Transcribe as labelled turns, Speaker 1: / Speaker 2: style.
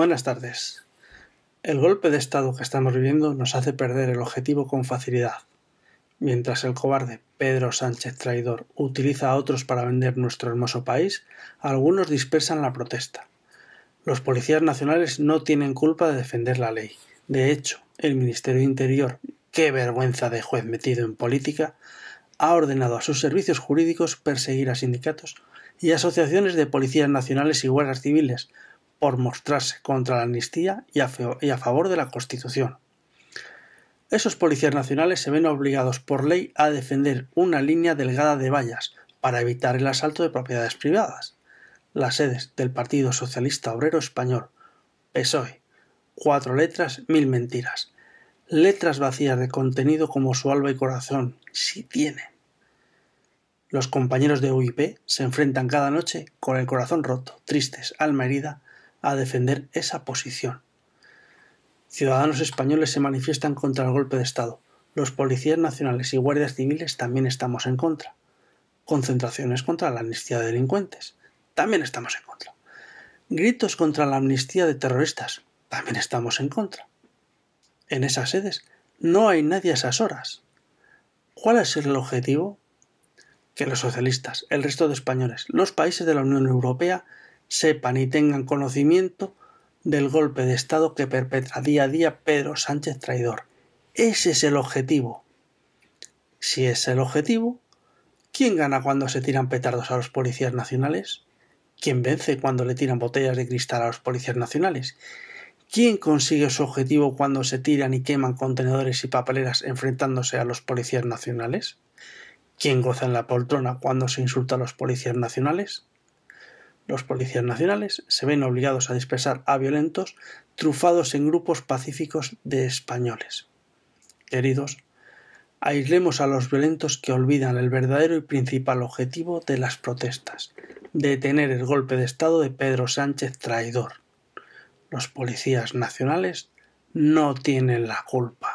Speaker 1: Buenas tardes. El golpe de Estado que estamos viviendo nos hace perder el objetivo con facilidad. Mientras el cobarde Pedro Sánchez traidor utiliza a otros para vender nuestro hermoso país, algunos dispersan la protesta. Los policías nacionales no tienen culpa de defender la ley. De hecho, el Ministerio de Interior, qué vergüenza de juez metido en política, ha ordenado a sus servicios jurídicos perseguir a sindicatos y asociaciones de policías nacionales y guardas civiles por mostrarse contra la amnistía y a, favor de la Constitución. Esos policías nacionales se ven obligados por ley a defender una línea delgada de vallas para evitar el asalto de propiedades privadas. Las sedes del Partido Socialista Obrero Español, PSOE, cuatro letras, mil mentiras. Letras vacías de contenido como su alba y corazón, si tiene. Los compañeros de UIP se enfrentan cada noche con el corazón roto, tristes, alma herida, a defender esa posición. Ciudadanos españoles se manifiestan contra el golpe de Estado. Los policías nacionales y guardias civiles también estamos en contra. Concentraciones contra la amnistía de delincuentes. También estamos en contra. Gritos contra la amnistía de terroristas. También estamos en contra. En esas sedes no hay nadie a esas horas. ¿Cuál es el objetivo? Que los socialistas, el resto de españoles, los países de la Unión Europea sepan y tengan conocimiento del golpe de Estado que perpetra día a día Pedro Sánchez traidor. Ese es el objetivo. Si es el objetivo, ¿quién gana cuando se tiran petardos a los policías nacionales? ¿Quién vence cuando le tiran botellas de cristal a los policías nacionales? ¿Quién consigue su objetivo cuando se tiran y queman contenedores y papeleras enfrentándose a los policías nacionales? ¿Quién goza en la poltrona cuando se insulta a los policías nacionales? Los policías nacionales se ven obligados a dispersar a violentos trufados en grupos pacíficos de españoles. Queridos, aislemos a los violentos que olvidan el verdadero y principal objetivo de las protestas, detener el golpe de Estado de Pedro Sánchez traidor. Los policías nacionales no tienen la culpa.